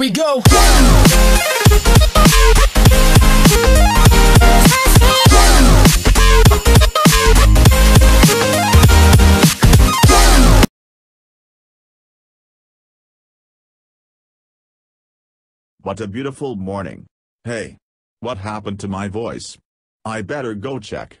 here we go. What a beautiful morning. Hey. What happened to my voice? I better go check.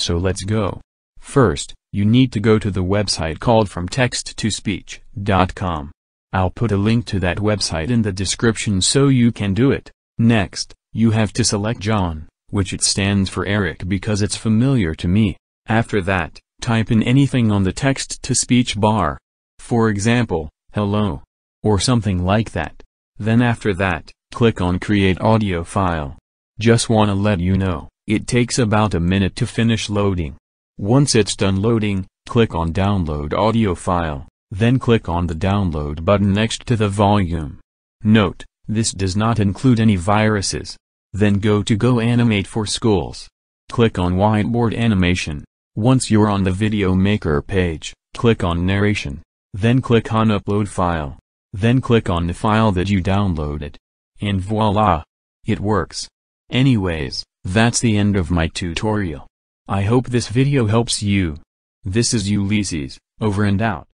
So let's go. First, you need to go to the website called FromTextToSpeech.com. I'll put a link to that website in the description so you can do it. Next, you have to select John, which it stands for Eric because it's familiar to me. After that, type in anything on the text-to-speech bar. For example, hello. Or something like that. Then after that, click on create audio file. Just wanna let you know, it takes about a minute to finish loading. Once it's done loading, click on Download Audio File, then click on the Download button next to the volume. Note, this does not include any viruses. Then go to Go Animate for Schools. Click on Whiteboard Animation. Once you're on the Video Maker page, click on Narration. Then click on Upload File. Then click on the file that you downloaded. And voila! It works. Anyways, that's the end of my tutorial. I hope this video helps you. This is Ulysses, over and out.